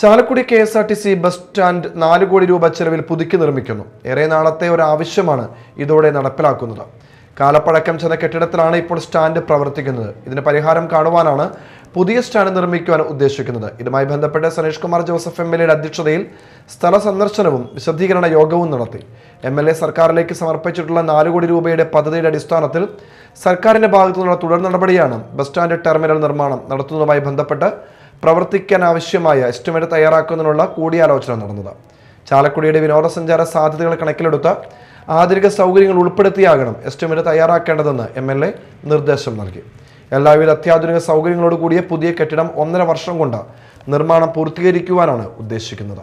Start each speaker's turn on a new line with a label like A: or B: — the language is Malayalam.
A: Chalakudy K S R T C bus stand നാല് കോടി രൂപ ചെലവിൽ പുതുക്കി നിർമ്മിക്കുന്നു ഏറെ നാളത്തെ ഒരു ആവശ്യമാണ് ഇതോടെ നടപ്പിലാക്കുന്നത് കാലപ്പഴക്കം ചെന്ന കെട്ടിടത്തിലാണ് ഇപ്പോൾ സ്റ്റാൻഡ് പ്രവർത്തിക്കുന്നത് ഇതിന് പരിഹാരം കാണുവാനാണ് പുതിയ സ്റ്റാൻഡ് നിർമ്മിക്കുവാൻ ഉദ്ദേശിക്കുന്നത് ഇതുമായി ബന്ധപ്പെട്ട് സനീഷ് കുമാർ ജോസഫ് എം എൽ എയുടെ അധ്യക്ഷതയിൽ സ്ഥല സന്ദർശനവും വിശദീകരണ യോഗവും നടത്തി എം എൽ എ സർക്കാരിലേക്ക് സമർപ്പിച്ചിട്ടുള്ള നാല് കോടി രൂപയുടെ പദ്ധതിയുടെ അടിസ്ഥാനത്തിൽ സർക്കാരിന്റെ ഭാഗത്തു നിന്നുള്ള തുടർ നടപടിയാണ് ബസ് സ്റ്റാൻഡ് ടെർമിനൽ നിർമ്മാണം നടത്തുന്നതുമായി ബന്ധപ്പെട്ട് പ്രവർത്തിക്കാൻ ആവശ്യമായ എസ്റ്റിമേറ്റ് തയ്യാറാക്കുന്നതിനുള്ള കൂടിയാലോചന നടന്നത് ചാലക്കുടിയുടെ വിനോദസഞ്ചാര സാധ്യതകൾ കണക്കിലെടുത്ത് ആധുനിക സൗകര്യങ്ങൾ ഉൾപ്പെടുത്തിയാകണം എസ്റ്റിമേറ്റ് തയ്യാറാക്കേണ്ടതെന്ന് എം എൽ എ നിർദ്ദേശം നൽകി എല്ലാവിധ അത്യാധുനിക സൗകര്യങ്ങളോട് കൂടിയ പുതിയ കെട്ടിടം ഒന്നര വർഷം കൊണ്ട് നിർമ്മാണം പൂർത്തീകരിക്കുവാനാണ് ഉദ്ദേശിക്കുന്നത്